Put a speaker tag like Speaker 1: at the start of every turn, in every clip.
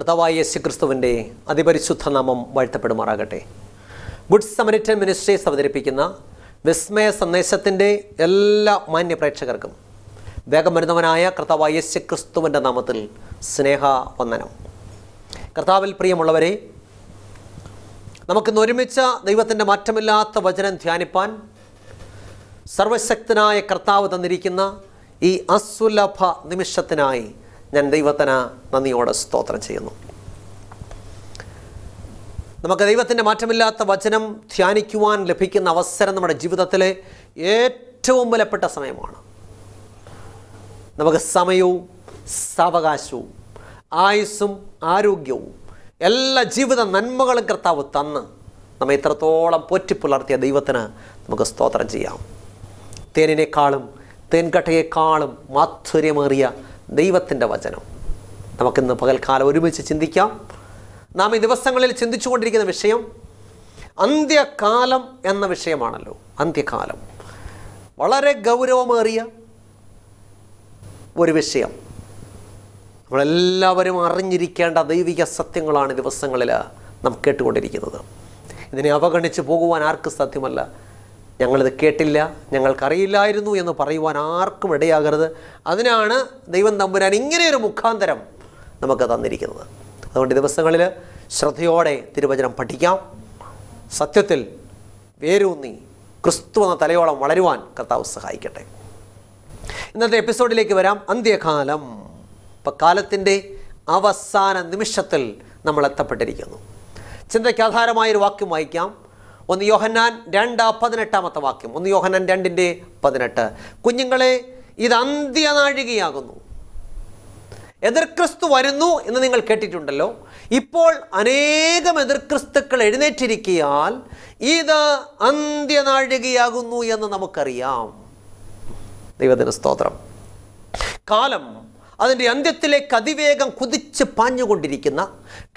Speaker 1: കർത്താവായ ക്രിസ്തുവിൻ്റെ അതിപരിശുദ്ധ നാമം വാഴ്ത്തപ്പെടുമാറാകട്ടെ ഗുഡ് സമരിറ്റൻ മിനിസ്ട്രീസ് അവതരിപ്പിക്കുന്ന വിസ്മയ സന്ദേശത്തിൻ്റെ എല്ലാ മാന്യ പ്രേക്ഷകർക്കും വേഗം വരുന്നവനായ കർത്താവായ ക്രിസ്തുവിൻ്റെ നാമത്തിൽ സ്നേഹ വന്ദനം കർത്താവിൽ പ്രിയമുള്ളവരെ നമുക്കിന്ന് ഒരുമിച്ച ദൈവത്തിൻ്റെ മാറ്റമില്ലാത്ത വചനം ധ്യാനിപ്പാൻ സർവശക്തനായ കർത്താവ് തന്നിരിക്കുന്ന ഈ അസുലഭ നിമിഷത്തിനായി ഞാൻ ദൈവത്തിന് നന്ദിയോടെ സ്തോത്രം ചെയ്യുന്നു നമുക്ക് ദൈവത്തിൻ്റെ മാറ്റമില്ലാത്ത വചനം ധ്യാനിക്കുവാൻ ലഭിക്കുന്ന അവസരം നമ്മുടെ ജീവിതത്തിലെ ഏറ്റവും വിലപ്പെട്ട സമയമാണ് നമുക്ക് സമയവും സാവകാശവും ആയുസ്സും ആരോഗ്യവും എല്ലാ ജീവിത നന്മകളും കർത്താവ് തന്ന് നമ്മെ ഇത്രത്തോളം പുലർത്തിയ ദൈവത്തിന് നമുക്ക് സ്തോത്രം ചെയ്യാം തേനിനേക്കാളും തേൻകട്ടയേക്കാളും മാധുര്യമേറിയ ദൈവത്തിൻ്റെ വചനം നമുക്കിന്ന് പകൽക്കാലം ഒരുമിച്ച് ചിന്തിക്കാം നാം ഈ ദിവസങ്ങളിൽ ചിന്തിച്ചുകൊണ്ടിരിക്കുന്ന വിഷയം അന്ത്യകാലം എന്ന വിഷയമാണല്ലോ അന്ത്യകാലം വളരെ ഗൗരവമേറിയ ഒരു വിഷയം നമ്മളെല്ലാവരും അറിഞ്ഞിരിക്കേണ്ട ദൈവിക സത്യങ്ങളാണ് ദിവസങ്ങളിൽ നാം കേട്ടുകൊണ്ടിരിക്കുന്നത് ഇതിനെ അവഗണിച്ച് പോകുവാൻ ആർക്ക് സാധ്യമല്ല ഞങ്ങളിത് കേട്ടില്ല ഞങ്ങൾക്കറിയില്ലായിരുന്നു എന്ന് പറയുവാൻ ആർക്കും ഇടയാകരുത് അതിനാണ് ദൈവം തമ്പുരാൻ ഇങ്ങനെയൊരു മുഖാന്തരം നമുക്ക് തന്നിരിക്കുന്നത് അതുകൊണ്ട് ദിവസങ്ങളിൽ ശ്രദ്ധയോടെ തിരുവചനം പഠിക്കാം സത്യത്തിൽ വേരൂന്നി ക്രിസ്തു എന്ന തലയോളം വളരുവാൻ കർത്താവ് സഹായിക്കട്ടെ ഇന്നത്തെ എപ്പിസോഡിലേക്ക് വരാം അന്ത്യകാലം ഇപ്പം കാലത്തിൻ്റെ അവസാന നിമിഷത്തിൽ നമ്മൾ എത്തപ്പെട്ടിരിക്കുന്നു ചിന്തയ്ക്ക് ആധാരമായൊരു വാക്യം വായിക്കാം ഒന്ന് യോഹന്നാൻ രണ്ട് പതിനെട്ടാമത്തെ വാക്യം ഒന്ന് യോഹന്നാൻ രണ്ടിൻ്റെ പതിനെട്ട് കുഞ്ഞുങ്ങളെ ഇത് അന്ത്യനാഴികയാകുന്നു എതിർക്രിസ്തു വരുന്നു എന്ന് നിങ്ങൾ കേട്ടിട്ടുണ്ടല്ലോ ഇപ്പോൾ അനേകം എതിർക്രിസ്തുക്കൾ എഴുന്നേറ്റിരിക്കിയാൽ ഇത് അന്ത്യനാഴികയാകുന്നു എന്ന് നമുക്കറിയാം ദൈവദിന സ്തോത്രം കാലം അതിൻ്റെ അന്ത്യത്തിലേക്ക് അതിവേഗം കുതിച്ച് പാഞ്ഞുകൊണ്ടിരിക്കുന്ന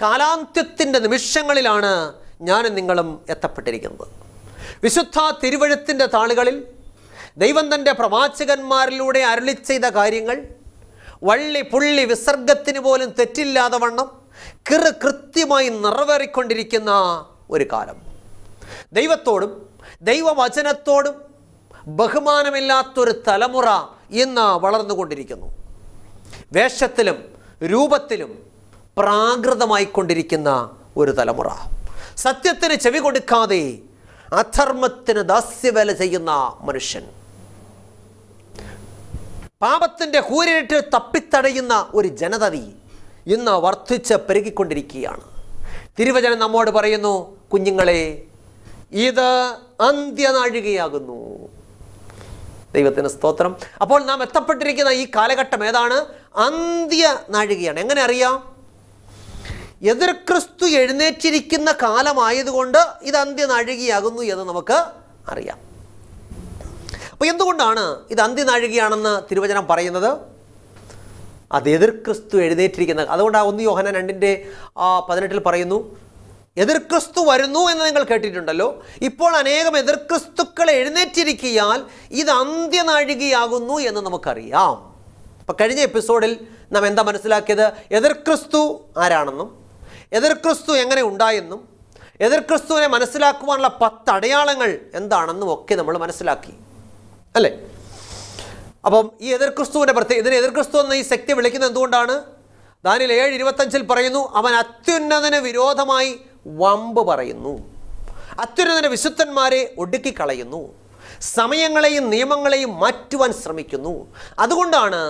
Speaker 1: കാലാന്ത്യത്തിൻ്റെ നിമിഷങ്ങളിലാണ് ഞാനും നിങ്ങളും എത്തപ്പെട്ടിരിക്കുന്നത് വിശുദ്ധ തിരുവഴുത്തിൻ്റെ താളുകളിൽ ദൈവം തൻ്റെ പ്രവാചകന്മാരിലൂടെ അരുളി ചെയ്ത കാര്യങ്ങൾ വള്ളി പുള്ളി വിസർഗത്തിന് പോലും തെറ്റില്ലാതെ വണ്ണം കിറ് കൃത്യമായി നിറവേറിക്കൊണ്ടിരിക്കുന്ന ഒരു കാലം ദൈവത്തോടും ദൈവവചനത്തോടും ബഹുമാനമില്ലാത്തൊരു തലമുറ ഇന്ന് വളർന്നുകൊണ്ടിരിക്കുന്നു വേഷത്തിലും രൂപത്തിലും പ്രാകൃതമായിക്കൊണ്ടിരിക്കുന്ന ഒരു തലമുറ സത്യത്തിന് ചെവി കൊടുക്കാതെ അധർമ്മത്തിന് ദാസ്യവേല ചെയ്യുന്ന മനുഷ്യൻ പാപത്തിൻ്റെ കൂരിട്ട് തപ്പിത്തടയുന്ന ഒരു ജനതതി ഇന്ന് വർദ്ധിച്ച് പെരുകിക്കൊണ്ടിരിക്കുകയാണ് തിരുവചനം നമ്മോട് പറയുന്നു കുഞ്ഞുങ്ങളെ ഇത് അന്ത്യനാഴികയാകുന്നു ദൈവത്തിന് സ്തോത്രം അപ്പോൾ നാം എത്തപ്പെട്ടിരിക്കുന്ന ഈ കാലഘട്ടം ഏതാണ് അന്ത്യ നാഴികയാണ് എങ്ങനെ അറിയാം എതിർ ക്രിസ്തു എഴുന്നേറ്റിരിക്കുന്ന കാലമായതുകൊണ്ട് ഇത് അന്ത്യനാഴികയാകുന്നു എന്ന് നമുക്ക് അറിയാം അപ്പോൾ എന്തുകൊണ്ടാണ് ഇത് അന്ത്യനാഴികയാണെന്ന് തിരുവചനം പറയുന്നത് അത് എതിർ ക്രിസ്തു എഴുന്നേറ്റിരിക്കുന്ന അതുകൊണ്ട് ആ ഒന്ന് യോഹന രണ്ടിൻ്റെ പതിനെട്ടിൽ പറയുന്നു എതിർ ക്രിസ്തു വരുന്നു എന്ന് നിങ്ങൾ കേട്ടിട്ടുണ്ടല്ലോ ഇപ്പോൾ അനേകം എതിർ ക്രിസ്തുക്കൾ എഴുന്നേറ്റിരിക്കിയാൽ ഇത് അന്ത്യനാഴികയാകുന്നു എന്ന് നമുക്കറിയാം അപ്പോൾ കഴിഞ്ഞ എപ്പിസോഡിൽ നാം എന്താ മനസ്സിലാക്കിയത് എതിർ ക്രിസ്തു ആരാണെന്നും എതിർ ക്രിസ്തു എങ്ങനെ ഉണ്ടായെന്നും എതിർ ക്രിസ്തുവിനെ മനസ്സിലാക്കുവാനുള്ള പത്ത് അടയാളങ്ങൾ എന്താണെന്നും ഒക്കെ നമ്മൾ മനസ്സിലാക്കി അല്ലേ അപ്പം ഈ എതിർ ക്രിസ്തുവിൻ്റെ പ്രത്യേക ഇതിനെ എതിർ ക്രിസ്തു എന്ന ഈ ശക്തി വിളിക്കുന്നത് എന്തുകൊണ്ടാണ് ദാനിൽ ഏഴ് ഇരുപത്തഞ്ചിൽ പറയുന്നു അവൻ അത്യുന്നതന് വിരോധമായി വമ്പ് പറയുന്നു അത്യുന്നതന് വിശുദ്ധന്മാരെ ഒടുക്കിക്കളയുന്നു സമയങ്ങളെയും നിയമങ്ങളെയും മാറ്റുവാൻ ശ്രമിക്കുന്നു അതുകൊണ്ടാണ്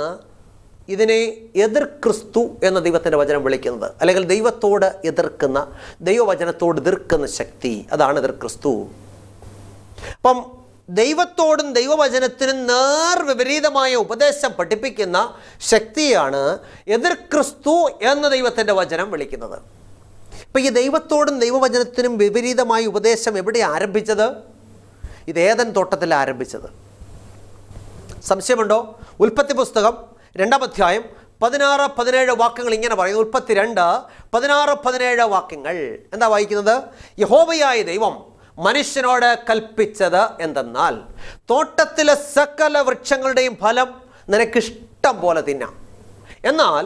Speaker 1: ഇതിനെ എതിർ ക്രിസ്തു എന്ന ദൈവത്തിൻ്റെ വചനം വിളിക്കുന്നത് അല്ലെങ്കിൽ ദൈവത്തോട് എതിർക്കുന്ന ദൈവവചനത്തോട് എതിർക്കുന്ന ശക്തി അതാണ് എതിർ ക്രിസ്തു അപ്പം ദൈവത്തോടും ദൈവവചനത്തിനും നേർ വിപരീതമായ ഉപദേശം പഠിപ്പിക്കുന്ന ശക്തിയാണ് എതിർ ക്രിസ്തു എന്ന ദൈവത്തിൻ്റെ വചനം വിളിക്കുന്നത് ഇപ്പം ഈ ദൈവത്തോടും ദൈവവചനത്തിനും വിപരീതമായ ഉപദേശം എവിടെ ആരംഭിച്ചത് ഇത് ഏതൻ തോട്ടത്തിൽ ആരംഭിച്ചത് സംശയമുണ്ടോ ഉൽപ്പത്തി പുസ്തകം രണ്ടാം അധ്യായം പതിനാറ് പതിനേഴ് വാക്യങ്ങൾ ഇങ്ങനെ പറയുന്നു മുപ്പത്തി രണ്ട് പതിനാറ് പതിനേഴ് വാക്യങ്ങൾ എന്താ വായിക്കുന്നത് യഹോബയായ ദൈവം മനുഷ്യനോട് കൽപ്പിച്ചത് എന്തെന്നാൽ തോട്ടത്തിലെ സകല വൃക്ഷങ്ങളുടെയും ഫലം നിനക്കിഷ്ടം പോലെ തിന്നാം എന്നാൽ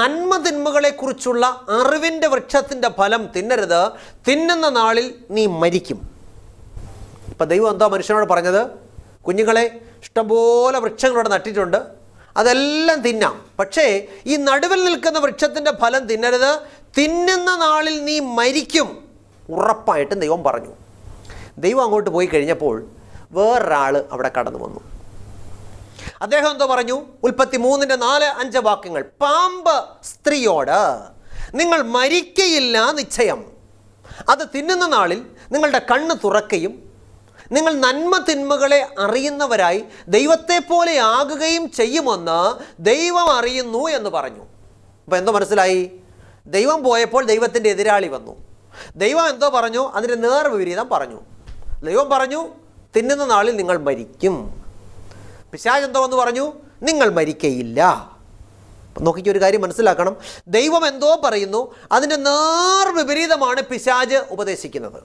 Speaker 1: നന്മ തിന്മകളെക്കുറിച്ചുള്ള അറിവിൻ്റെ വൃക്ഷത്തിൻ്റെ ഫലം തിന്നരുത് തിന്നുന്ന നാളിൽ നീ മരിക്കും ഇപ്പം ദൈവം എന്താ മനുഷ്യനോട് പറഞ്ഞത് കുഞ്ഞുങ്ങളെ ഇഷ്ടംപോലെ വൃക്ഷങ്ങളോട് നട്ടിട്ടുണ്ട് അതെല്ലാം തിന്നാം പക്ഷേ ഈ നടുവിൽ നിൽക്കുന്ന വൃക്ഷത്തിൻ്റെ ഫലം തിന്നരുത് തിന്നുന്ന നാളിൽ നീ മരിക്കും ഉറപ്പായിട്ടും ദൈവം പറഞ്ഞു ദൈവം അങ്ങോട്ട് പോയി കഴിഞ്ഞപ്പോൾ വേറൊരാൾ അവിടെ കടന്നു വന്നു അദ്ദേഹം എന്തോ പറഞ്ഞു ഉൽപ്പത്തി മൂന്നിൻ്റെ നാല് അഞ്ച് വാക്യങ്ങൾ പാമ്പ് സ്ത്രീയോട് നിങ്ങൾ മരിക്കയില്ല നിശ്ചയം അത് തിന്നുന്ന നാളിൽ നിങ്ങളുടെ കണ്ണ് തുറക്കുകയും നിങ്ങൾ നന്മ തിന്മകളെ അറിയുന്നവരായി ദൈവത്തെ പോലെ ആകുകയും ചെയ്യുമെന്ന് ദൈവം അറിയുന്നു എന്ന് പറഞ്ഞു അപ്പോൾ എന്തോ മനസ്സിലായി ദൈവം പോയപ്പോൾ ദൈവത്തിൻ്റെ എതിരാളി വന്നു ദൈവം എന്തോ പറഞ്ഞു അതിൻ്റെ നേർ വിപരീതം പറഞ്ഞു ദൈവം പറഞ്ഞു തിന്നുന്ന നാളിൽ നിങ്ങൾ മരിക്കും പിശാജ് എന്തോ എന്ന് പറഞ്ഞു നിങ്ങൾ മരിക്കയില്ല നോക്കിക്കൊരു ഒരു കാര്യം മനസ്സിലാക്കണം ദൈവം എന്തോ പറയുന്നു അതിൻ്റെ നേർ വിപരീതമാണ് പിശാജ് ഉപദേശിക്കുന്നത്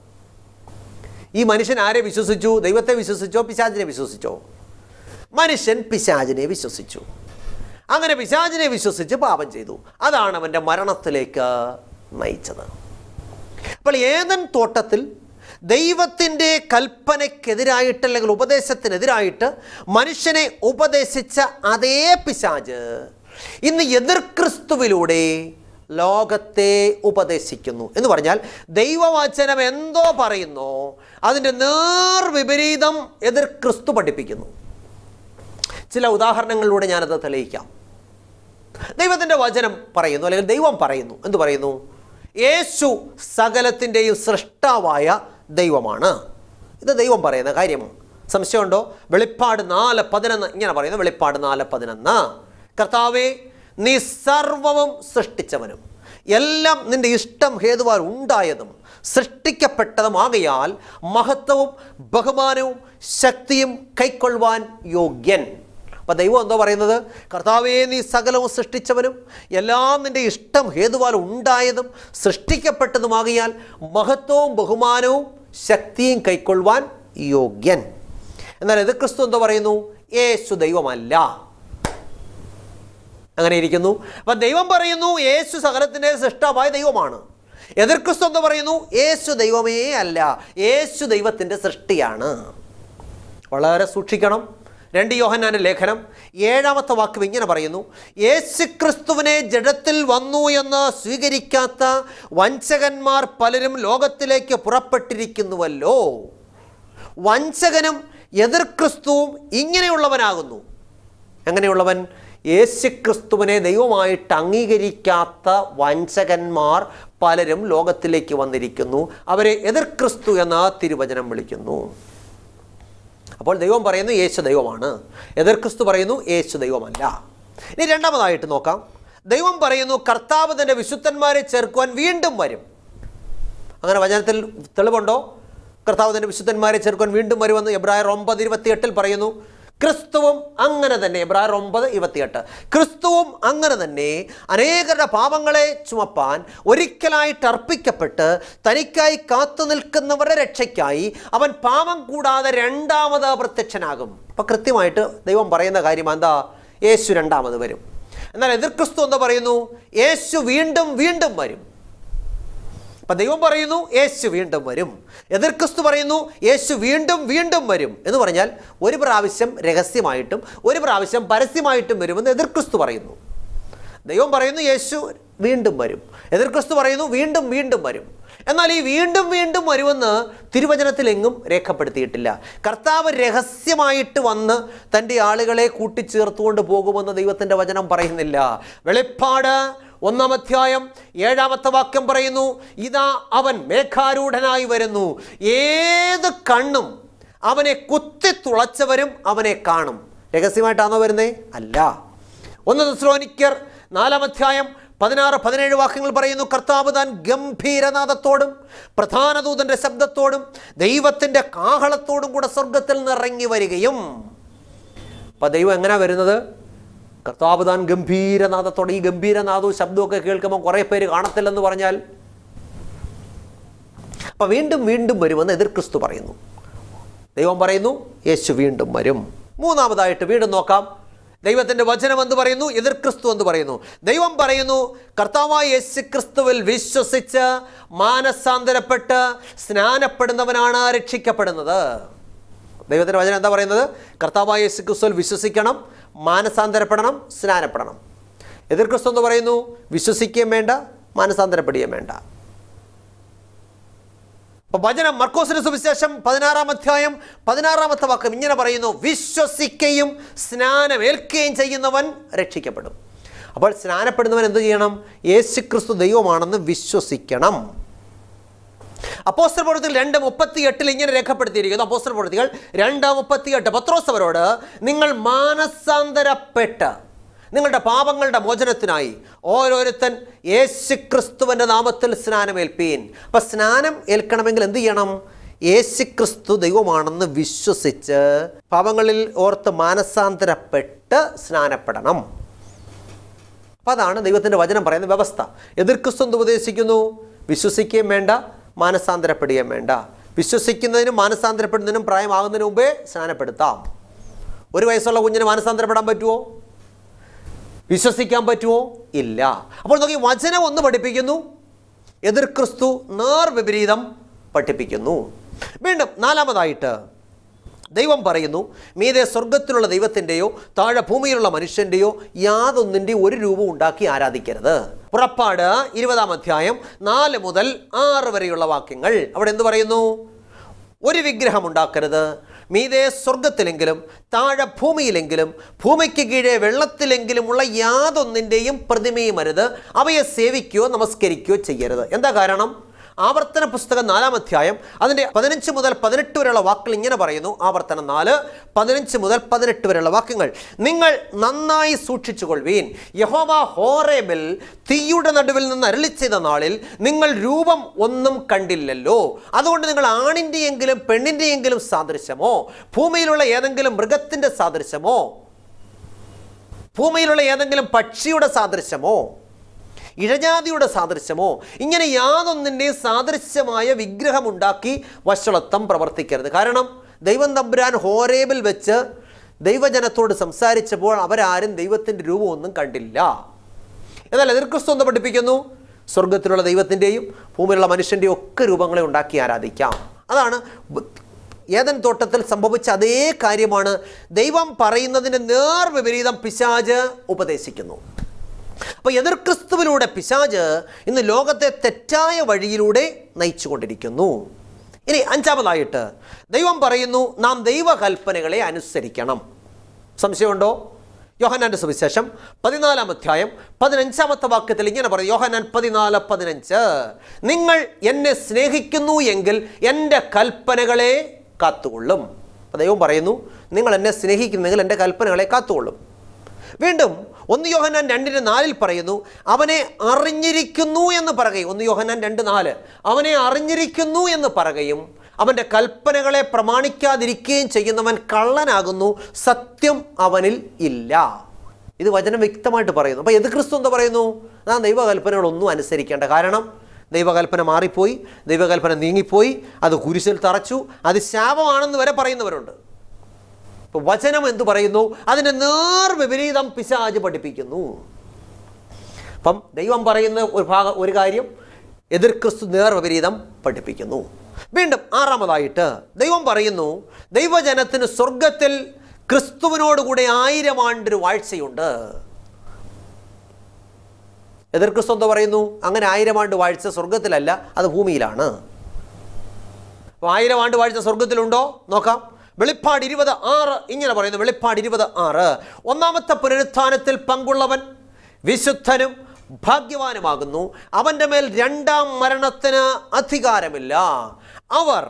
Speaker 1: ഈ മനുഷ്യൻ ആരെ വിശ്വസിച്ചു ദൈവത്തെ വിശ്വസിച്ചോ പിശാചിനെ വിശ്വസിച്ചോ മനുഷ്യൻ പിശാചിനെ വിശ്വസിച്ചു അങ്ങനെ പിശാചിനെ വിശ്വസിച്ച് പാപം ചെയ്തു അതാണ് അവൻ്റെ മരണത്തിലേക്ക് നയിച്ചത് അപ്പോൾ ഏതൻ തോട്ടത്തിൽ ദൈവത്തിൻ്റെ കൽപ്പനയ്ക്കെതിരായിട്ട് അല്ലെങ്കിൽ ഉപദേശത്തിനെതിരായിട്ട് മനുഷ്യനെ ഉപദേശിച്ച അതേ പിശാജ് ഇന്ന് എതിർക്രിസ്തുവിലൂടെ ലോകത്തെ ഉപദേശിക്കുന്നു എന്ന് പറഞ്ഞാൽ ദൈവവചനം എന്തോ പറയുന്നു അതിൻ്റെ നേർവിപരീതം എതിർ ക്രിസ്തു പഠിപ്പിക്കുന്നു ചില ഉദാഹരണങ്ങളിലൂടെ ഞാനത് തെളിയിക്കാം ദൈവത്തിൻ്റെ വചനം പറയുന്നു അല്ലെങ്കിൽ ദൈവം പറയുന്നു എന്ത് പറയുന്നു യേശു സകലത്തിൻ്റെയും സൃഷ്ടാവായ ദൈവമാണ് ഇത് ദൈവം പറയുന്ന കാര്യമാണ് സംശയമുണ്ടോ വെളിപ്പാട് നാല് പതിനൊന്ന് ഇങ്ങനെ പറയുന്നു വെളിപ്പാട് നാല് പതിനൊന്ന് കർത്താവേ നീ സർവവും സൃഷ്ടിച്ചവനും എല്ലാം നിന്റെ ഇഷ്ടം ഹേതുവാൻ ഉണ്ടായതും സൃഷ്ടിക്കപ്പെട്ടതുമാകയാൽ മഹത്വവും ബഹുമാനവും ശക്തിയും കൈക്കൊള്ളുവാൻ യോഗ്യൻ അപ്പോൾ ദൈവം എന്തോ പറയുന്നത് കർത്താവേ നീ സകലവും സൃഷ്ടിച്ചവനും എല്ലാം നിൻ്റെ ഇഷ്ടം ഹേതുവാൽ ഉണ്ടായതും സൃഷ്ടിക്കപ്പെട്ടതുമാകിയാൽ മഹത്വവും ബഹുമാനവും ശക്തിയും കൈക്കൊള്ളുവാൻ യോഗ്യൻ എന്നാൽ ഇത് ക്രിസ്തു എന്തോ പറയുന്നു യേശു ദൈവമല്ല അങ്ങനെ ഇരിക്കുന്നു അപ്പം ദൈവം പറയുന്നു യേശു സകലത്തിൻ്റെ സൃഷ്ടമായ ദൈവമാണ് എതിർ ക്രിസ്തു എന്ന് പറയുന്നു യേശു ദൈവമേ അല്ല യേശു ദൈവത്തിൻ്റെ സൃഷ്ടിയാണ് വളരെ സൂക്ഷിക്കണം രണ്ട് യോഹന്നാൻ്റെ ലേഖനം ഏഴാമത്തെ വാക്യം ഇങ്ങനെ പറയുന്നു ക്രിസ്തുവിനെ ജഡത്തിൽ വന്നു എന്ന് സ്വീകരിക്കാത്ത വഞ്ചകന്മാർ പലരും ലോകത്തിലേക്ക് പുറപ്പെട്ടിരിക്കുന്നുവല്ലോ വഞ്ചകനും എതിർ ക്രിസ്തുവും ഇങ്ങനെയുള്ളവനാകുന്നു എങ്ങനെയുള്ളവൻ ക്രിസ്തുവിനെ ദൈവമായിട്ട് അംഗീകരിക്കാത്ത വഞ്ചകന്മാർ പലരും ലോകത്തിലേക്ക് വന്നിരിക്കുന്നു അവരെ എതിർ ക്രിസ്തു എന്ന തിരുവചനം വിളിക്കുന്നു അപ്പോൾ ദൈവം പറയുന്നു യേശു ദൈവമാണ് എതിർ ക്രിസ്തു പറയുന്നു യേശു ദൈവമല്ല ഇനി രണ്ടാമതായിട്ട് നോക്കാം ദൈവം പറയുന്നു കർത്താവ് തൻ്റെ വിശുദ്ധന്മാരെ ചേർക്കുവാൻ വീണ്ടും വരും അങ്ങനെ വചനത്തിൽ തെളിവുണ്ടോ കർത്താവ് തൻ്റെ വിശുദ്ധന്മാരെ ചേർക്കുവാൻ വീണ്ടും വരുമെന്ന് എബ്രായർ ഒമ്പത് എട്ടിൽ പറയുന്നു ക്രിസ്തുവും അങ്ങനെ തന്നെ എബ്രായർ ഒമ്പത് ഇരുപത്തിയെട്ട് ക്രിസ്തുവും അങ്ങനെ തന്നെ അനേകരുടെ പാപങ്ങളെ ചുമപ്പാൻ ഒരിക്കലായിട്ട് അർപ്പിക്കപ്പെട്ട് തനിക്കായി കാത്തു നിൽക്കുന്നവരുടെ രക്ഷയ്ക്കായി അവൻ പാപം കൂടാതെ രണ്ടാമത് പ്രത്യക്ഷനാകും അപ്പം കൃത്യമായിട്ട് ദൈവം പറയുന്ന കാര്യം എന്താ യേശു രണ്ടാമത് വരും എന്നാൽ എതിർ ക്രിസ്തു എന്താ പറയുന്നു യേശു വീണ്ടും വീണ്ടും വരും അപ്പം ദൈവം പറയുന്നു യേശു വീണ്ടും വരും എതിർ ക്രിസ്തു പറയുന്നു യേശു വീണ്ടും വീണ്ടും വരും എന്ന് പറഞ്ഞാൽ ഒരു പ്രാവശ്യം രഹസ്യമായിട്ടും ഒരു പ്രാവശ്യം പരസ്യമായിട്ടും വരുമെന്ന് എതിർ ക്രിസ്തു പറയുന്നു ദൈവം പറയുന്നു യേശു വീണ്ടും വരും എതിർ ക്രിസ്തു പറയുന്നു വീണ്ടും വീണ്ടും വരും എന്നാൽ ഈ വീണ്ടും വീണ്ടും വരുമെന്ന് തിരുവചനത്തിലെങ്ങും രേഖപ്പെടുത്തിയിട്ടില്ല കർത്താവ് രഹസ്യമായിട്ട് വന്ന് തൻ്റെ ആളുകളെ കൂട്ടിച്ചേർത്തുകൊണ്ട് പോകുമെന്ന് ദൈവത്തിൻ്റെ വചനം പറയുന്നില്ല വെളിപ്പാട് ഒന്നാം അധ്യായം ഏഴാമത്തെ വാക്യം പറയുന്നു ഇതാ അവൻ മേഘാരൂഢനായി വരുന്നു ഏത് കണ്ണും അവനെ കുത്തി തുളച്ചവരും അവനെ കാണും രഹസ്യമായിട്ടാണോ വരുന്നേ അല്ല ഒന്ന് സ്ലോനിക്കർ നാലാം അധ്യായം പതിനാറ് പതിനേഴ് വാക്യങ്ങൾ പറയുന്നു കർത്താവ് താൻ ഗംഭീരനാഥത്തോടും പ്രധാനദൂതൻ്റെ ശബ്ദത്തോടും ദൈവത്തിൻ്റെ കാഹളത്തോടും കൂടെ സ്വർഗത്തിൽ നിന്ന് ഇറങ്ങി വരികയും അപ്പം ദൈവം എങ്ങനെ വരുന്നത് കർത്താവ് താൻ ഗംഭീരനാഥത്തോടെ ഈ ഗംഭീരനാഥവും ശബ്ദമൊക്കെ കേൾക്കുമ്പോൾ കുറേ പേര് കാണത്തില്ലെന്ന് പറഞ്ഞാൽ അപ്പൊ വീണ്ടും വീണ്ടും വരുമെന്ന് എതിർ ക്രിസ്തു പറയുന്നു ദൈവം പറയുന്നു യേശു വീണ്ടും വരും മൂന്നാമതായിട്ട് വീണ്ടും നോക്കാം ദൈവത്തിൻ്റെ വചനം എന്ന് പറയുന്നു എതിർ ക്രിസ്തു എന്ന് പറയുന്നു ദൈവം പറയുന്നു കർത്താവായ യേശു ക്രിസ്തുവിൽ വിശ്വസിച്ച് മാനസാന്തരപ്പെട്ട് സ്നാനപ്പെടുന്നവനാണ് രക്ഷിക്കപ്പെടുന്നത് ദൈവത്തിൻ്റെ വചനം എന്താ പറയുന്നത് കർത്താവായ യേശു ക്രിസ്തുവിൽ വിശ്വസിക്കണം മാനസാന്തരപ്പെടണം സ്നാനപ്പെടണം എതിർ ക്രിസ്തു എന്ന് പറയുന്നു വിശ്വസിക്കുകയും വേണ്ട മാനസാന്തരപ്പെടുകയും വേണ്ട അപ്പോൾ വചനം മർക്കോസിന് സുവിശേഷം പതിനാറാം അധ്യായം പതിനാറാമത്തെ വാക്യം ഇങ്ങനെ പറയുന്നു വിശ്വസിക്കുകയും സ്നാനമേൽക്കുകയും ചെയ്യുന്നവൻ രക്ഷിക്കപ്പെടും അപ്പോൾ സ്നാനപ്പെടുന്നവൻ എന്ത് ചെയ്യണം യേശുക്രിസ്തു ദൈവമാണെന്ന് വിശ്വസിക്കണം അപ്പോസ്റ്റർ പ്രവൃത്തികൾ രണ്ട് മുപ്പത്തി എട്ടിൽ ഇങ്ങനെ രേഖപ്പെടുത്തിയിരിക്കുന്നു അപ്പോസ്റ്റർ പ്രവൃത്തികൾ രണ്ട് മുപ്പത്തി എട്ട് പത്രോസ് അവരോട് നിങ്ങൾ മാനസാന്തരപ്പെട്ട് നിങ്ങളുടെ പാപങ്ങളുടെ മോചനത്തിനായി ഓരോരുത്തൻ യേശു ക്രിസ്തുവിൻ്റെ നാമത്തിൽ സ്നാനമേൽപ്പീൻ അപ്പം സ്നാനം ഏൽക്കണമെങ്കിൽ എന്ത് ചെയ്യണം യേശുക്രിസ്തു ദൈവമാണെന്ന് വിശ്വസിച്ച് പാപങ്ങളിൽ ഓർത്ത് മാനസാന്തരപ്പെട്ട് സ്നാനപ്പെടണം അപ്പം അതാണ് ദൈവത്തിൻ്റെ വചനം പറയുന്ന വ്യവസ്ഥ എതിർക്രിസ്തു എന്ത് ഉപദേശിക്കുന്നു വിശ്വസിക്കുകയും വേണ്ട മാനസാന്തരപ്പെടുകയും വേണ്ട വിശ്വസിക്കുന്നതിനും മാനസാന്തരപ്പെടുന്നതിനും പ്രായമാകുന്നതിന് മുമ്പേ സ്നാനപ്പെടുത്താം ഒരു വയസ്സുള്ള കുഞ്ഞിന് മാനസാന്തരപ്പെടാൻ പറ്റുമോ വിശ്വസിക്കാൻ പറ്റുമോ ഇല്ല അപ്പോൾ നോക്കി വചനം ഒന്ന് പഠിപ്പിക്കുന്നു എതിർ ക്രിസ്തു നേർ വിപരീതം പഠിപ്പിക്കുന്നു വീണ്ടും നാലാമതായിട്ട് ദൈവം പറയുന്നു മീതെ സ്വർഗത്തിലുള്ള ദൈവത്തിൻ്റെയോ താഴെ ഭൂമിയിലുള്ള മനുഷ്യൻ്റെയോ യാതൊന്നിൻ്റെയും ഒരു രൂപം ഉണ്ടാക്കി ആരാധിക്കരുത് പുറപ്പാട് ഇരുപതാം അധ്യായം നാല് മുതൽ ആറ് വരെയുള്ള വാക്യങ്ങൾ അവിടെ എന്തു പറയുന്നു ഒരു വിഗ്രഹം ഉണ്ടാക്കരുത് മീതെ സ്വർഗത്തിലെങ്കിലും താഴെ ഭൂമിയിലെങ്കിലും ഭൂമിക്ക് കീഴേ വെള്ളത്തിലെങ്കിലുമുള്ള യാതൊന്നിൻ്റെയും പ്രതിമയും അരുത് അവയെ സേവിക്കുകയോ നമസ്കരിക്കുകയോ ചെയ്യരുത് എന്താ കാരണം ആവർത്തന പുസ്തകം നാലാം അധ്യായം അതിൻ്റെ പതിനഞ്ച് മുതൽ പതിനെട്ട് വരെയുള്ള വാക്കുകൾ ഇങ്ങനെ പറയുന്നു ആവർത്തനം നാല് പതിനഞ്ച് മുതൽ പതിനെട്ട് വരെയുള്ള വാക്യങ്ങൾ നിങ്ങൾ നന്നായി സൂക്ഷിച്ചുകൊള്ളുവീൻ യഹോവ ഹോറേബിൽ തീയുടെ നടുവിൽ നിന്ന് അരളി ചെയ്ത നാളിൽ നിങ്ങൾ രൂപം ഒന്നും കണ്ടില്ലല്ലോ അതുകൊണ്ട് നിങ്ങൾ ആണിൻ്റെയെങ്കിലും പെണ്ണിൻ്റെയെങ്കിലും സാദൃശ്യമോ ഭൂമിയിലുള്ള ഏതെങ്കിലും മൃഗത്തിൻ്റെ സാദൃശ്യമോ ഭൂമിയിലുള്ള ഏതെങ്കിലും പക്ഷിയുടെ സാദൃശ്യമോ ഇഴജാതിയുടെ സാദൃശ്യമോ ഇങ്ങനെ യാതൊന്നിൻ്റെ സാദൃശ്യമായ വിഗ്രഹമുണ്ടാക്കി വഷളത്വം പ്രവർത്തിക്കരുത് കാരണം ദൈവം തമ്പുരാൻ ഹോരേബിൽ വെച്ച് ദൈവജനത്തോട് സംസാരിച്ചപ്പോൾ അവരാരും ദൈവത്തിൻ്റെ രൂപമൊന്നും കണ്ടില്ല എന്നാൽ എതിർക്രിസ്തു ഒന്ന് പഠിപ്പിക്കുന്നു സ്വർഗത്തിലുള്ള ദൈവത്തിൻ്റെയും ഭൂമിയിലുള്ള മനുഷ്യൻ്റെയും ഒക്കെ രൂപങ്ങളെ ഉണ്ടാക്കി ആരാധിക്കാം അതാണ് ഏതൻ തോട്ടത്തിൽ സംഭവിച്ച അതേ കാര്യമാണ് ദൈവം പറയുന്നതിന് നേർവിപരീതം പിശാജ് ഉപദേശിക്കുന്നു അപ്പോൾ എതിർ ക്രിസ്തുവിലൂടെ പിശാജ് ഇന്ന് ലോകത്തെ തെറ്റായ വഴിയിലൂടെ നയിച്ചുകൊണ്ടിരിക്കുന്നു ഇനി അഞ്ചാമതായിട്ട് ദൈവം പറയുന്നു നാം ദൈവകൽപ്പനകളെ അനുസരിക്കണം സംശയമുണ്ടോ യോഹനാൻ്റെ സുവിശേഷം പതിനാലാം അധ്യായം പതിനഞ്ചാമത്തെ വാക്യത്തിൽ ഇങ്ങനെ പറയും യോഹനാൻ പതിനാല് പതിനഞ്ച് നിങ്ങൾ എന്നെ സ്നേഹിക്കുന്നു എങ്കിൽ എൻ്റെ കൽപ്പനകളെ കാത്തുകൊള്ളും ദൈവം പറയുന്നു നിങ്ങൾ എന്നെ സ്നേഹിക്കുന്നെങ്കിൽ എൻ്റെ കൽപ്പനകളെ കാത്തുകൊള്ളും വീണ്ടും ഒന്ന് യോഹനാൻ രണ്ടിന് നാലിൽ പറയുന്നു അവനെ അറിഞ്ഞിരിക്കുന്നു എന്ന് പറയുകയും ഒന്ന് യോഹനാൻ രണ്ട് നാല് അവനെ അറിഞ്ഞിരിക്കുന്നു എന്ന് പറയുകയും അവൻ്റെ കൽപ്പനകളെ പ്രമാണിക്കാതിരിക്കുകയും ചെയ്യുന്നവൻ കള്ളനാകുന്നു സത്യം അവനിൽ ഇല്ല ഇത് വചനം വ്യക്തമായിട്ട് പറയുന്നു അപ്പോൾ എത് ക്രിസ്തു എന്താ പറയുന്നു ആ ദൈവകൽപ്പനകളൊന്നും അനുസരിക്കേണ്ട കാരണം ദൈവകൽപ്പന മാറിപ്പോയി ദൈവകൽപ്പന നീങ്ങിപ്പോയി അത് കുരിശിൽ തറച്ചു അത് ശാപമാണെന്ന് വരെ പറയുന്നവരുണ്ട് ഇപ്പൊ വചനം എന്തു പറയുന്നു അതിന് നേർ വിപരീതം പിശാജ് പഠിപ്പിക്കുന്നു അപ്പം ദൈവം പറയുന്ന ഒരു ഭാഗം ഒരു കാര്യം എതിർ ക്രിസ്തു നേർ വിപരീതം പഠിപ്പിക്കുന്നു വീണ്ടും ആറാമതായിട്ട് ദൈവം പറയുന്നു ദൈവജനത്തിന് സ്വർഗത്തിൽ ക്രിസ്തുവിനോടുകൂടെ ആയിരം ആണ്ടൊരു വാഴ്ചയുണ്ട് എതിർ ക്രിസ്തു എന്താ പറയുന്നു അങ്ങനെ ആയിരം ആണ്ട് വാഴ്ച സ്വർഗത്തിലല്ല അത് ഭൂമിയിലാണ് അപ്പോൾ ആയിരം ആണ്ട് വാഴ്ച സ്വർഗത്തിലുണ്ടോ നോക്കാം വെളിപ്പാട് ഇരുപത് ആറ് ഇങ്ങനെ പറയുന്നു വെളിപ്പാട് ഇരുപത് ആറ് ഒന്നാമത്തെ പുനരുത്ഥാനത്തിൽ പങ്കുള്ളവൻ വിശുദ്ധനും ഭാഗ്യവാനുമാകുന്നു അവൻ്റെ മേൽ രണ്ടാം മരണത്തിന് അധികാരമില്ല അവർ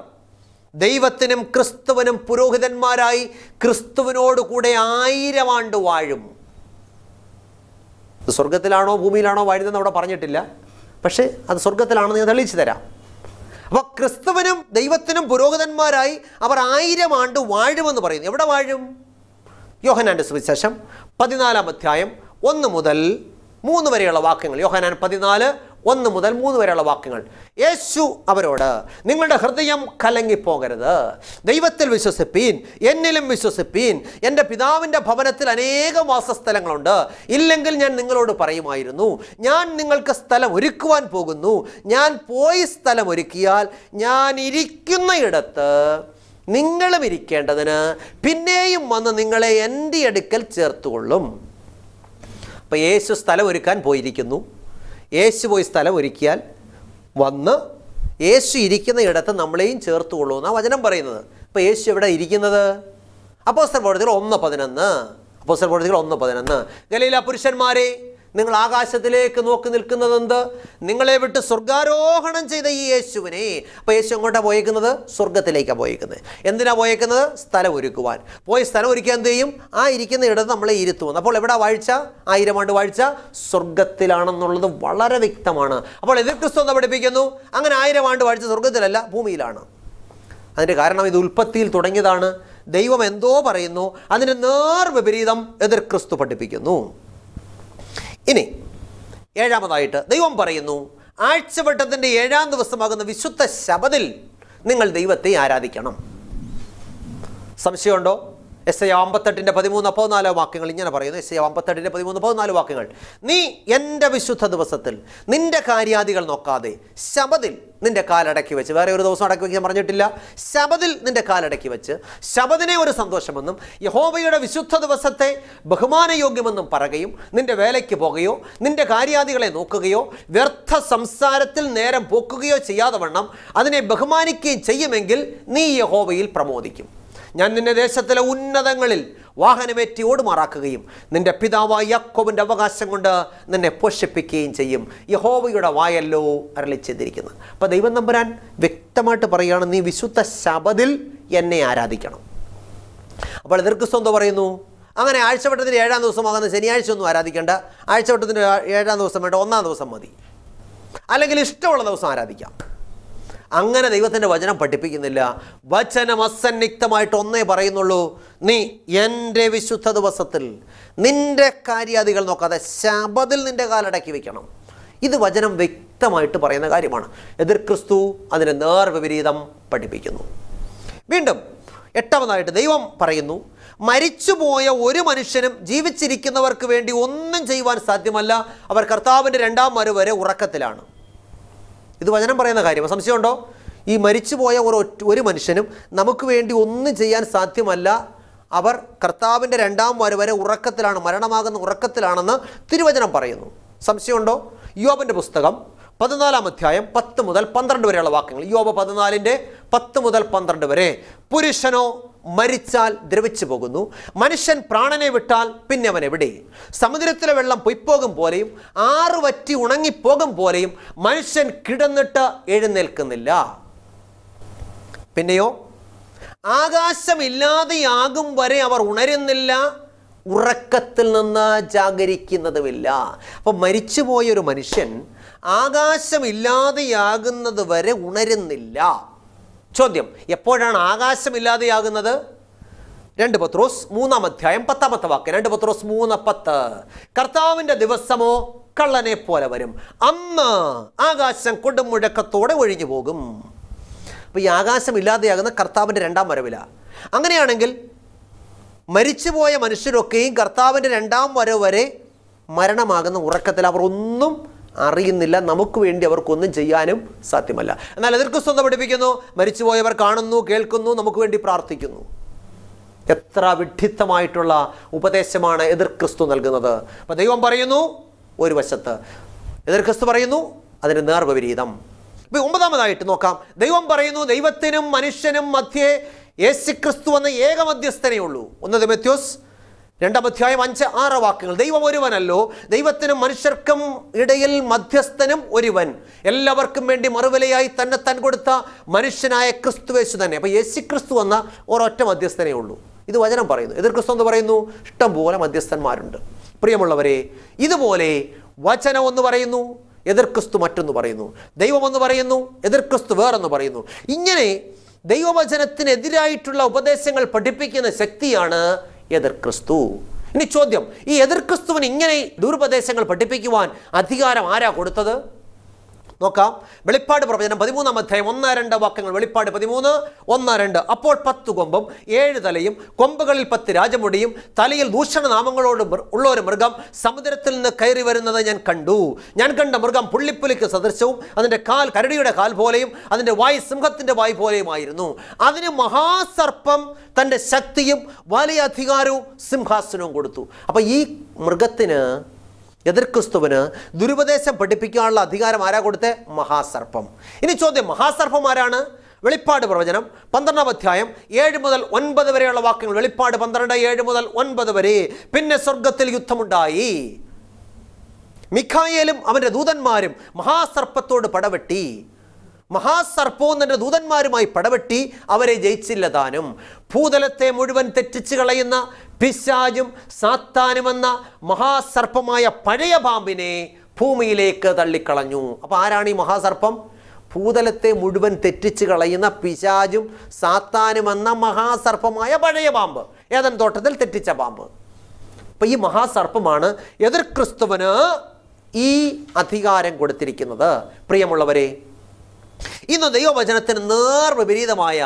Speaker 1: ദൈവത്തിനും ക്രിസ്തുവിനും പുരോഹിതന്മാരായി ക്രിസ്തുവിനോടുകൂടെ ആയിരം ആണ്ട് വാഴും സ്വർഗത്തിലാണോ ഭൂമിയിലാണോ വാഴുന്നതെന്ന് അവിടെ പറഞ്ഞിട്ടില്ല പക്ഷേ അത് സ്വർഗത്തിലാണെന്ന് ഞാൻ തെളിയിച്ചു തരാം അപ്പോൾ ക്രിസ്തുവിനും ദൈവത്തിനും പുരോഹിതന്മാരായി അവർ ആയിരം ആണ്ട് വാഴുമെന്ന് പറയുന്നു എവിടെ വാഴും യോഹനാൻ്റെ സുവിശേഷം പതിനാലാം അധ്യായം ഒന്ന് മുതൽ മൂന്ന് വരെയുള്ള വാക്യങ്ങൾ യോഹനാൻ പതിനാല് ഒന്ന് മുതൽ മൂന്ന് വരെയുള്ള വാക്യങ്ങൾ യേശു അവരോട് നിങ്ങളുടെ ഹൃദയം കലങ്ങിപ്പോകരുത് ദൈവത്തിൽ വിശ്വസിപ്പീൻ എന്നിലും വിശ്വസിപ്പീൻ എൻ്റെ പിതാവിൻ്റെ ഭവനത്തിൽ അനേക വാസസ്ഥലങ്ങളുണ്ട് ഇല്ലെങ്കിൽ ഞാൻ നിങ്ങളോട് പറയുമായിരുന്നു ഞാൻ നിങ്ങൾക്ക് സ്ഥലം ഒരുക്കുവാൻ പോകുന്നു ഞാൻ പോയി സ്ഥലം ഒരുക്കിയാൽ ഞാൻ ഇരിക്കുന്നയിടത്ത് നിങ്ങളും ഇരിക്കേണ്ടതിന് പിന്നെയും വന്ന് നിങ്ങളെ എൻ്റെ അടുക്കൽ ചേർത്തുകൊള്ളും അപ്പോൾ യേശു സ്ഥലം ഒരുക്കാൻ പോയിരിക്കുന്നു യേശു പോയി സ്ഥലം ഒരുക്കിയാൽ വന്ന് യേശു ഇരിക്കുന്ന ഇടത്ത് നമ്മളെയും ചേർത്തുകൊള്ളൂ എന്നാണ് വചനം പറയുന്നത് അപ്പോൾ യേശു എവിടെ ഇരിക്കുന്നത് അപ്പോസ്തൽ പ്രവർത്തികൾ ഒന്ന് പതിനൊന്ന് അപ്പോസ്തൽ പ്രവർത്തികൾ ഒന്ന് പതിനൊന്ന് ഗലീല പുരുഷന്മാരെ നിങ്ങൾ ആകാശത്തിലേക്ക് നോക്കി നിൽക്കുന്നതെന്ത് നിങ്ങളെ വിട്ട് സ്വർഗാരോഹണം ചെയ്ത ഈ യേശുവിനെ അപ്പോൾ യേശു എങ്ങോട്ടാണ് പോയേക്കുന്നത് സ്വർഗത്തിലേക്കാണ് പോയേക്കുന്നത് എന്തിനാണ് പോയേക്കുന്നത് സ്ഥലം ഒരുക്കുവാൻ പോയി സ്ഥലം ഒരുക്കാൻ എന്ത് ചെയ്യും ആ ഇരിക്കുന്ന ഇടത്ത് നമ്മളെ ഇരുത്തുവന്നു അപ്പോൾ എവിടെ വാഴ്ച ആയിരം ആണ്ട് വാഴ്ച സ്വർഗത്തിലാണെന്നുള്ളത് വളരെ വ്യക്തമാണ് അപ്പോൾ എതിർ ക്രിസ്തു എന്താ പഠിപ്പിക്കുന്നു അങ്ങനെ ആയിരം ആണ്ട് വാഴ്ച സ്വർഗത്തിലല്ല ഭൂമിയിലാണ് അതിൻ്റെ കാരണം ഇത് ഉൽപ്പത്തിയിൽ തുടങ്ങിയതാണ് ദൈവം എന്തോ പറയുന്നു അതിന് നേർ വിപരീതം എതിർ ക്രിസ്തു പഠിപ്പിക്കുന്നു ഇനി ഏഴാമതായിട്ട് ദൈവം പറയുന്നു ആഴ്ചവട്ടത്തിൻ്റെ ഏഴാം ദിവസമാകുന്ന വിശുദ്ധ ശബദിൽ നിങ്ങൾ ദൈവത്തെ ആരാധിക്കണം സംശയമുണ്ടോ എസ് ഐ അമ്പത്തെട്ടിൻ്റെ പതിമൂന്ന് പതിനാല് വാക്യങ്ങൾ ഇങ്ങനെ പറയുന്നു എസ് ഐ അമ്പത്തെട്ടിൻ്റെ പതിമൂന്ന് പതിനാല് വാക്യങ്ങൾ നീ എൻ്റെ വിശുദ്ധ ദിവസത്തിൽ നിൻ്റെ കാര്യാദികൾ നോക്കാതെ ശബതിൽ നിൻ്റെ കാലടക്കി വെച്ച് വേറെ ഒരു ദിവസം അടക്കി വയ്ക്കാൻ പറഞ്ഞിട്ടില്ല ശബതിൽ നിൻ്റെ കാലടക്കി വെച്ച് ശബദിനെ ഒരു സന്തോഷമെന്നും യഹോബയുടെ വിശുദ്ധ ദിവസത്തെ ബഹുമാനയോഗ്യമെന്നും പറയുകയും നിൻ്റെ വേലയ്ക്ക് പോകുകയോ നിൻ്റെ കാര്യാദികളെ നോക്കുകയോ വ്യർത്ഥ സംസാരത്തിൽ നേരം പോക്കുകയോ ചെയ്യാതെ വണ്ണം അതിനെ ബഹുമാനിക്കുകയും ചെയ്യുമെങ്കിൽ നീ യഹോബയിൽ പ്രമോദിക്കും ഞാൻ നിന്നെ ദേശത്തിലെ ഉന്നതങ്ങളിൽ വാഹനമേറ്റി ഓടുമാറാക്കുകയും നിന്റെ പിതാവായ യക്കോബിൻ്റെ അവകാശം കൊണ്ട് നിന്നെ പോഷിപ്പിക്കുകയും ചെയ്യും യഹോവയുടെ വായല്ലോ അരളി ചെയ്തിരിക്കുന്നത് അപ്പോൾ ദൈവം നമ്പുരാൻ വ്യക്തമായിട്ട് പറയുകയാണ് നീ വിശുദ്ധ ശബദിൽ എന്നെ ആരാധിക്കണം അപ്പോൾ എതിർക്രിസ്തു പറയുന്നു അങ്ങനെ ആഴ്ചവട്ടത്തിൻ്റെ ഏഴാം ദിവസമാകുന്ന ശനിയാഴ്ച ഒന്നും ആരാധിക്കേണ്ട ആഴ്ചവട്ടത്തിൻ്റെ ഏഴാം ദിവസം വേണ്ട ഒന്നാം ദിവസം മതി അല്ലെങ്കിൽ ഇഷ്ടമുള്ള ദിവസം ആരാധിക്കാം അങ്ങനെ ദൈവത്തിൻ്റെ വചനം പഠിപ്പിക്കുന്നില്ല വചനം അസന്നിഗ്ധമായിട്ട് ഒന്നേ പറയുന്നുള്ളൂ നീ എൻ്റെ വിശുദ്ധ ദിവസത്തിൽ നിൻ്റെ കാര്യാദികൾ നോക്കാതെ ശബതിൽ നിൻ്റെ കാലടക്കി വയ്ക്കണം ഇത് വചനം വ്യക്തമായിട്ട് പറയുന്ന കാര്യമാണ് എതിർ ക്രിസ്തു അതിന് നേർവിപരീതം പഠിപ്പിക്കുന്നു വീണ്ടും എട്ടാമതായിട്ട് ദൈവം പറയുന്നു മരിച്ചുപോയ ഒരു മനുഷ്യനും ജീവിച്ചിരിക്കുന്നവർക്ക് വേണ്ടി ഒന്നും ചെയ്യുവാൻ സാധ്യമല്ല അവർ കർത്താവിൻ്റെ രണ്ടാം വരെ ഉറക്കത്തിലാണ് ഇത് വചനം പറയുന്ന കാര്യം സംശയമുണ്ടോ ഈ മരിച്ചുപോയ ഒരു ഒരു മനുഷ്യനും നമുക്ക് വേണ്ടി ഒന്നും ചെയ്യാൻ സാധ്യമല്ല അവർ കർത്താവിൻ്റെ രണ്ടാം വരെ ഉറക്കത്തിലാണ് മരണമാകുന്ന ഉറക്കത്തിലാണെന്ന് തിരുവചനം പറയുന്നു സംശയമുണ്ടോ യോബൻ്റെ പുസ്തകം പതിനാലാം അധ്യായം പത്ത് മുതൽ പന്ത്രണ്ട് വരെയുള്ള വാക്യങ്ങൾ യോബ പതിനാലിൻ്റെ പത്ത് മുതൽ പന്ത്രണ്ട് വരെ പുരുഷനോ മരിച്ചാൽ ദ്രവിച്ചു പോകുന്നു മനുഷ്യൻ പ്രാണനെ വിട്ടാൽ പിന്നെ അവൻ എവിടെ സമുദ്രത്തിലെ വെള്ളം പൊയ്പോകും പോലെയും ആറ് വറ്റി ഉണങ്ങിപ്പോകും പോലെയും മനുഷ്യൻ കിടന്നിട്ട് എഴുന്നേൽക്കുന്നില്ല പിന്നെയോ ആകാശമില്ലാതെയാകും വരെ അവർ ഉണരുന്നില്ല ഉറക്കത്തിൽ നിന്ന് ജാഗരിക്കുന്നതുമില്ല അപ്പം മരിച്ചുപോയൊരു മനുഷ്യൻ ആകാശമില്ലാതെയാകുന്നത് വരെ ഉണരുന്നില്ല ചോദ്യം എപ്പോഴാണ് ആകാശമില്ലാതെയാകുന്നത് രണ്ട് പത്രോസ് മൂന്നാം അധ്യായം പത്താമത്തെ വാക്ക് രണ്ട് പത്രോസ് മൂന്ന് പത്ത് കർത്താവിൻ്റെ ദിവസമോ കള്ളനെ പോലെ വരും അന്ന് ആകാശം മുഴക്കത്തോടെ ഒഴിഞ്ഞു പോകും അപ്പോൾ ഈ ആകാശം ഇല്ലാതെയാകുന്ന കർത്താവിൻ്റെ രണ്ടാം വരവില അങ്ങനെയാണെങ്കിൽ മരിച്ചുപോയ മനുഷ്യരൊക്കെയും കർത്താവിൻ്റെ രണ്ടാം വരവ് വരെ മരണമാകുന്ന ഉറക്കത്തിൽ അവർ ഒന്നും അറിയുന്നില്ല നമുക്ക് വേണ്ടി അവർക്കൊന്നും ചെയ്യാനും സാധ്യമല്ല എന്നാൽ എതിർക്രിസ്തുത പഠിപ്പിക്കുന്നു മരിച്ചുപോയവർ കാണുന്നു കേൾക്കുന്നു നമുക്ക് വേണ്ടി പ്രാർത്ഥിക്കുന്നു എത്ര വിഡിത്തമായിട്ടുള്ള ഉപദേശമാണ് എതിർ ക്രിസ്തു നൽകുന്നത് അപ്പൊ ദൈവം പറയുന്നു ഒരു വശത്ത് എതിർ ക്രിസ്തു പറയുന്നു അതിന് നേർവിപരീതം ഇപ്പം ഒമ്പതാമതായിട്ട് നോക്കാം ദൈവം പറയുന്നു ദൈവത്തിനും മനുഷ്യനും മധ്യേ ക്രിസ്തു എന്ന ഏക മധ്യസ്ഥനേ ഉള്ളൂ ഒന്നത് മെത്യോസ് രണ്ടാം അധ്യായം അഞ്ച് ആറ് വാക്കുകൾ ദൈവം ഒരുവനല്ലോ ദൈവത്തിനും മനുഷ്യർക്കും ഇടയിൽ മധ്യസ്ഥനും ഒരുവൻ എല്ലാവർക്കും വേണ്ടി മറുവിലയായി തന്നെ തൻ കൊടുത്ത മനുഷ്യനായ വേശു തന്നെ അപ്പോൾ യേശു ക്രിസ്തു എന്ന ഒരൊറ്റ മധ്യസ്ഥനേ ഉള്ളൂ ഇത് വചനം പറയുന്നു എതിർ ക്രിസ്തു എന്ന് പറയുന്നു ഇഷ്ടംപോലെ മധ്യസ്ഥന്മാരുണ്ട് പ്രിയമുള്ളവരെ ഇതുപോലെ വചനം എന്ന് പറയുന്നു എതിർ ക്രിസ്തു മറ്റൊന്ന് പറയുന്നു ദൈവമെന്ന് പറയുന്നു എതിർ ക്രിസ്തു വേറെന്ന് പറയുന്നു ഇങ്ങനെ ദൈവവചനത്തിനെതിരായിട്ടുള്ള ഉപദേശങ്ങൾ പഠിപ്പിക്കുന്ന ശക്തിയാണ് എതിർക്രിസ്തു ഇനി ചോദ്യം ഈ എതിർക്രിസ്തുവിന് ഇങ്ങനെ ദൂർപദേശങ്ങൾ പഠിപ്പിക്കുവാൻ അധികാരം ആരാ കൊടുത്തത് നോക്കാം വെളിപ്പാട് പ്രവചനം പതിമൂന്നാം അധ്യായം ഒന്ന് രണ്ട് വാക്യങ്ങൾ വെളിപ്പാട് പതിമൂന്ന് ഒന്ന് രണ്ട് അപ്പോൾ പത്ത് കൊമ്പും ഏഴ് തലയും കൊമ്പുകളിൽ പത്ത് രാജമുടിയും തലയിൽ ദൂഷണ നാമങ്ങളോട് ഉള്ള ഒരു മൃഗം സമുദ്രത്തിൽ നിന്ന് കയറി വരുന്നത് ഞാൻ കണ്ടു ഞാൻ കണ്ട മൃഗം പുള്ളിപ്പുലിക്ക് സദൃശവും അതിൻ്റെ കാൽ കരടിയുടെ കാൽ പോലെയും അതിൻ്റെ വായ് സിംഹത്തിൻ്റെ വായ് പോലെയുമായിരുന്നു അതിന് മഹാസർപ്പം തൻ്റെ ശക്തിയും വലിയ അധികാരവും സിംഹാസനവും കൊടുത്തു അപ്പോൾ ഈ മൃഗത്തിന് എതിർക്രിസ്തുവിന് ദുരുപദേശം പഠിപ്പിക്കാനുള്ള അധികാരം ആരാ കൊടുത്തേ മഹാസർപ്പം ഇനി ചോദ്യം മഹാസർപ്പം ആരാണ് വെളിപ്പാട് പ്രവചനം പന്ത്രണ്ടാം അധ്യായം ഏഴ് മുതൽ ഒൻപത് വരെയുള്ള വാക്യങ്ങൾ വെളിപ്പാട് പന്ത്രണ്ട് ഏഴ് മുതൽ ഒൻപത് വരെ പിന്നെ സ്വർഗത്തിൽ യുദ്ധമുണ്ടായി മിഖായേലും അവൻ്റെ ദൂതന്മാരും മഹാസർപ്പത്തോട് പടവെട്ടി മഹാസർപ്പോന്നന്റെ ദൂതന്മാരുമായി പടവെട്ടി അവരെ ജയിച്ചില്ല താനും ഭൂതലത്തെ മുഴുവൻ തെറ്റിച്ചു കളയുന്ന പിശാജും സാത്താനുമെന്ന മഹാസർപ്പമായ പഴയ പാമ്പിനെ ഭൂമിയിലേക്ക് തള്ളിക്കളഞ്ഞു അപ്പോൾ ആരാണ് ഈ മഹാസർപ്പം ഭൂതലത്തെ മുഴുവൻ തെറ്റിച്ച് കളയുന്ന പിശാജും സാത്താനുമെന്ന മഹാസർപ്പമായ പഴയ പാമ്പ് ഏതൻ തോട്ടത്തിൽ തെറ്റിച്ച പാമ്പ് അപ്പം ഈ മഹാസർപ്പമാണ് എതിർ ക്രിസ്തുവന് ഈ അധികാരം കൊടുത്തിരിക്കുന്നത് പ്രിയമുള്ളവരെ ഇന്ന് ദൈവവചനത്തിന് നേർവിപരീതമായ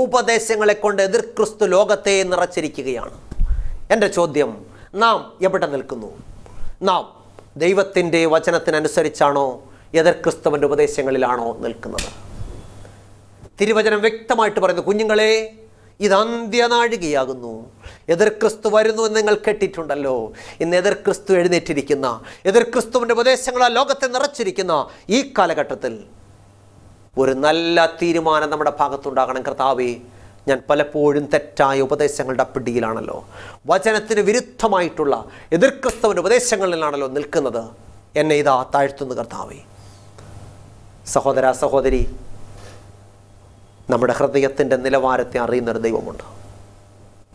Speaker 1: ഉപദേശങ്ങളെ കൊണ്ട് എതിർ ക്രിസ്തു ലോകത്തെ നിറച്ചിരിക്കുകയാണ് എൻ്റെ ചോദ്യം നാം എവിടെ നിൽക്കുന്നു നാം ദൈവത്തിൻ്റെ വചനത്തിനനുസരിച്ചാണോ എതിർ ക്രിസ്തുവിൻ്റെ ഉപദേശങ്ങളിലാണോ നിൽക്കുന്നത് തിരുവചനം വ്യക്തമായിട്ട് പറയുന്നു കുഞ്ഞുങ്ങളെ ഇത് അന്ത്യനാഴികയാകുന്നു എതിർ ക്രിസ്തു വരുന്നു എന്ന് നിങ്ങൾ കേട്ടിട്ടുണ്ടല്ലോ ഇന്ന് എതിർ ക്രിസ്തു എഴുന്നേറ്റിരിക്കുന്ന എതിർ ക്രിസ്തുവിൻ്റെ ഉപദേശങ്ങളാൽ ലോകത്തെ നിറച്ചിരിക്കുന്ന ഈ കാലഘട്ടത്തിൽ ഒരു നല്ല തീരുമാനം നമ്മുടെ ഭാഗത്തുണ്ടാകണം കർത്താവേ ഞാൻ പലപ്പോഴും തെറ്റായ ഉപദേശങ്ങളുടെ പിടിയിലാണല്ലോ വചനത്തിന് വിരുദ്ധമായിട്ടുള്ള എതിർക്രിസ്തവൻ്റെ ഉപദേശങ്ങളിലാണല്ലോ നിൽക്കുന്നത് എന്നെ ഇതാ താഴ്ത്തുന്നു കർത്താവേ സഹോദര സഹോദരി നമ്മുടെ ഹൃദയത്തിൻ്റെ നിലവാരത്തെ അറിയുന്നൊരു ദൈവമുണ്ട്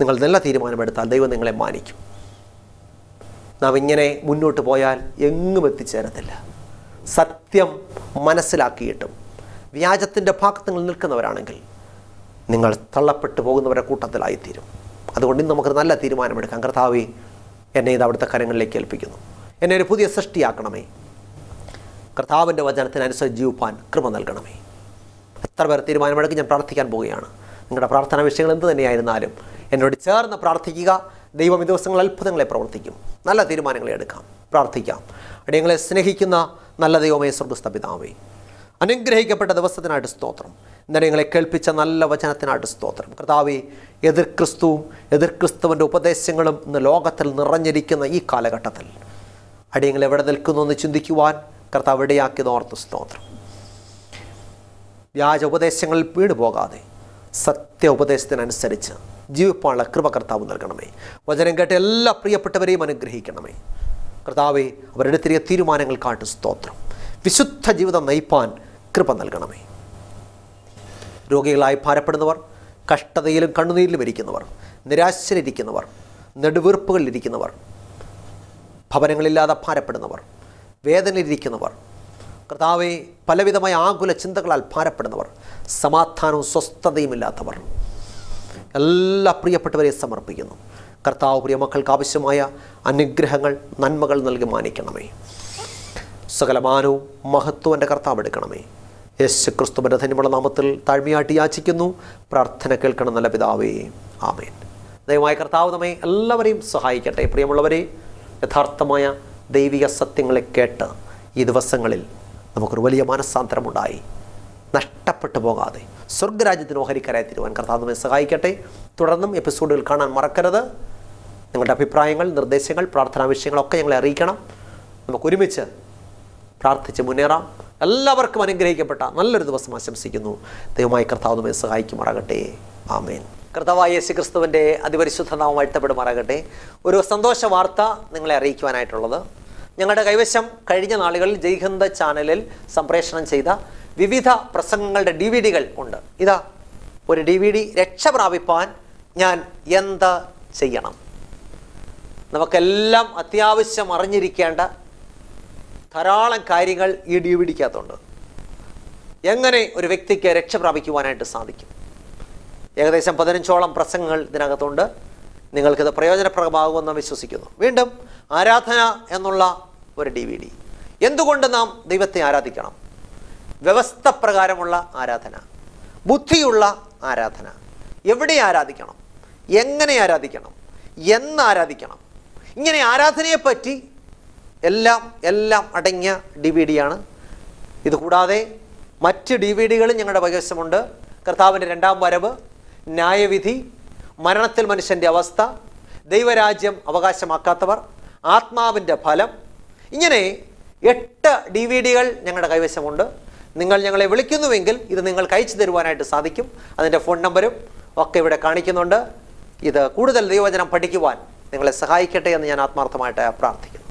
Speaker 1: നിങ്ങൾ നല്ല തീരുമാനമെടുത്താൽ ദൈവം നിങ്ങളെ മാനിക്കും നാം ഇങ്ങനെ മുന്നോട്ട് പോയാൽ എങ്ങും എത്തിച്ചേരത്തില്ല സത്യം മനസ്സിലാക്കിയിട്ടും വ്യാജത്തിൻ്റെ ഭാഗത്ത് നിങ്ങൾ നിൽക്കുന്നവരാണെങ്കിൽ നിങ്ങൾ തള്ളപ്പെട്ടു പോകുന്നവരുടെ കൂട്ടത്തിലായിത്തീരും അതുകൊണ്ട് ഇന്ന് നമുക്ക് നല്ല തീരുമാനമെടുക്കാം കർത്താവി എന്നെ ഇത് അവിടുത്തെ കരങ്ങളിലേക്ക് ഏൽപ്പിക്കുന്നു എന്നെ ഒരു പുതിയ സൃഷ്ടിയാക്കണമേ കർത്താവിൻ്റെ വചനത്തിനനുസരിച്ച് ജീവിപ്പാൻ കൃപ നൽകണമേ എത്ര പേർ തീരുമാനമെടുക്കും ഞാൻ പ്രാർത്ഥിക്കാൻ പോവുകയാണ് നിങ്ങളുടെ പ്രാർത്ഥനാ വിഷയങ്ങൾ എന്ത് തന്നെയായിരുന്നാലും എന്നോട് ചേർന്ന് പ്രാർത്ഥിക്കുക ദൈവം ഈ ദിവസങ്ങൾ അത്ഭുതങ്ങളെ പ്രവർത്തിക്കും നല്ല തീരുമാനങ്ങളെ എടുക്കാം പ്രാർത്ഥിക്കാം അടിയങ്ങളെ സ്നേഹിക്കുന്ന നല്ല ദൈവമേ പിതാവേ അനുഗ്രഹിക്കപ്പെട്ട ദിവസത്തിനായിട്ട് സ്തോത്രം ഇന്നലെ നിങ്ങളെ കേൾപ്പിച്ച നല്ല വചനത്തിനായിട്ട് സ്തോത്രം കർത്താവ് എതിർ ക്രിസ്തുവും എതിർ ക്രിസ്തുവിൻ്റെ ഉപദേശങ്ങളും ഇന്ന് ലോകത്തിൽ നിറഞ്ഞിരിക്കുന്ന ഈ കാലഘട്ടത്തിൽ അടിയങ്ങൾ എവിടെ നിൽക്കുന്നു എന്ന് ചിന്തിക്കുവാൻ കർത്താവ് ഇടയാക്കിയത് ഓർത്ത് സ്തോത്രം വ്യാജ ഉപദേശങ്ങളിൽ വീണ് പോകാതെ സത്യ ഉപദേശത്തിനനുസരിച്ച് ജീവിപ്പാനുള്ള കൃപ കർത്താവ് നൽകണമേ വചനം കേട്ട എല്ലാ പ്രിയപ്പെട്ടവരെയും അനുഗ്രഹിക്കണമേ കർത്താവ് അവരെടുത്തിരിയ തീരുമാനങ്ങൾ കാട്ടും സ്തോത്രം വിശുദ്ധ ജീവിതം നയിപ്പാൻ കൃപ നൽകണമേ രോഗികളായി ഭാരപ്പെടുന്നവർ കഷ്ടതയിലും കണ്ണുനീരിലും ഇരിക്കുന്നവർ നിരാശരിരിക്കുന്നവർ നെടുവീർപ്പുകളിലിരിക്കുന്നവർ ഭവനങ്ങളില്ലാതെ ഭാരപ്പെടുന്നവർ വേദനയിലിരിക്കുന്നവർ കർത്താവെ പലവിധമായ ആകുല ചിന്തകളാൽ ഭാരപ്പെടുന്നവർ സമാധാനവും സ്വസ്ഥതയും ഇല്ലാത്തവർ എല്ലാ പ്രിയപ്പെട്ടവരെ സമർപ്പിക്കുന്നു കർത്താവ് പ്രിയ മക്കൾക്ക് ആവശ്യമായ അനുഗ്രഹങ്ങൾ നന്മകൾ നൽകി മാനിക്കണമേ സകലമാനവും മഹത്വം എൻ്റെ കർത്താവ് എടുക്കണമേ യേശു ക്രിസ്തുവിൻ്റെ ധന്യമുള്ള നാമത്തിൽ താഴ്മയായിട്ട് യാചിക്കുന്നു പ്രാർത്ഥന കേൾക്കണം നല്ല പിതാവേ ആമേൻ ദൈവമായ കർത്താവ് നമ്മെ എല്ലാവരെയും സഹായിക്കട്ടെ പ്രിയമുള്ളവരെ യഥാർത്ഥമായ ദൈവിക സത്യങ്ങളെ കേട്ട് ഈ ദിവസങ്ങളിൽ നമുക്കൊരു വലിയ മനസ്സാന്തരമുണ്ടായി നഷ്ടപ്പെട്ടു പോകാതെ സ്വർഗരാജ്യത്തിന് ഓഹരിക്കരായി തരുവാൻ കർത്താവ് നമ്മെ സഹായിക്കട്ടെ തുടർന്നും എപ്പിസോഡുകൾ കാണാൻ മറക്കരുത് നിങ്ങളുടെ അഭിപ്രായങ്ങൾ നിർദ്ദേശങ്ങൾ പ്രാർത്ഥനാ വിഷയങ്ങളൊക്കെ ഞങ്ങളെ അറിയിക്കണം നമുക്കൊരുമിച്ച് പ്രാർത്ഥിച്ച് മുന്നേറാം എല്ലാവർക്കും അനുഗ്രഹിക്കപ്പെട്ട നല്ലൊരു ദിവസം ആശംസിക്കുന്നു ദൈവമായി കർത്താവ് നമ്മെ സഹായിക്കുമാറാകട്ടെ ആമേൻ കർത്താവായ യേശു ക്രിസ്തുവിൻ്റെ അതിപരിശുദ്ധ നാമം വാഴ്ത്തപ്പെടുമാറാകട്ടെ ഒരു സന്തോഷ വാർത്ത നിങ്ങളെ അറിയിക്കുവാനായിട്ടുള്ളത് ഞങ്ങളുടെ കൈവശം കഴിഞ്ഞ നാളുകളിൽ ജയ്ഹന്ദ ചാനലിൽ സംപ്രേഷണം ചെയ്ത വിവിധ പ്രസംഗങ്ങളുടെ ഡി വി ഡികൾ ഉണ്ട് ഇതാ ഒരു ഡി വി ഡി രക്ഷ ഞാൻ എന്താ ചെയ്യണം നമുക്കെല്ലാം അത്യാവശ്യം അറിഞ്ഞിരിക്കേണ്ട ധാരാളം കാര്യങ്ങൾ ഈ ഡി എങ്ങനെ ഒരു വ്യക്തിക്ക് രക്ഷ പ്രാപിക്കുവാനായിട്ട് സാധിക്കും ഏകദേശം പതിനഞ്ചോളം പ്രസംഗങ്ങൾ ഇതിനകത്തുണ്ട് നിങ്ങൾക്കിത് പ്രയോജനപ്രദമാകുമെന്ന് വിശ്വസിക്കുന്നു വീണ്ടും ആരാധന എന്നുള്ള ഒരു ഡി വി ഡി എന്തുകൊണ്ട് നാം ദൈവത്തെ ആരാധിക്കണം വ്യവസ്ഥ പ്രകാരമുള്ള ആരാധന ബുദ്ധിയുള്ള ആരാധന എവിടെ ആരാധിക്കണം എങ്ങനെ ആരാധിക്കണം എന്ന് ആരാധിക്കണം ഇങ്ങനെ ആരാധനയെപ്പറ്റി എല്ലാം എല്ലാം അടങ്ങിയ ഡി വി ആണ് ഇതുകൂടാതെ മറ്റ് ഡി വി ഡികളും ഞങ്ങളുടെ കൈവശമുണ്ട് കർത്താവിൻ്റെ രണ്ടാം വരവ് ന്യായവിധി മരണത്തിൽ മനുഷ്യൻ്റെ അവസ്ഥ ദൈവരാജ്യം അവകാശമാക്കാത്തവർ ആത്മാവിൻ്റെ ഫലം ഇങ്ങനെ എട്ട് ഡി വി ഡികൾ ഞങ്ങളുടെ കൈവശമുണ്ട് നിങ്ങൾ ഞങ്ങളെ വിളിക്കുന്നുവെങ്കിൽ ഇത് നിങ്ങൾക്ക് അയച്ചു തരുവാനായിട്ട് സാധിക്കും അതിൻ്റെ ഫോൺ നമ്പരും ഒക്കെ ഇവിടെ കാണിക്കുന്നുണ്ട് ഇത് കൂടുതൽ ദൈവവചനം പഠിക്കുവാൻ നിങ്ങളെ സഹായിക്കട്ടെ എന്ന് ഞാൻ ആത്മാർത്ഥമായിട്ട് പ്രാർത്ഥിക്കുന്നു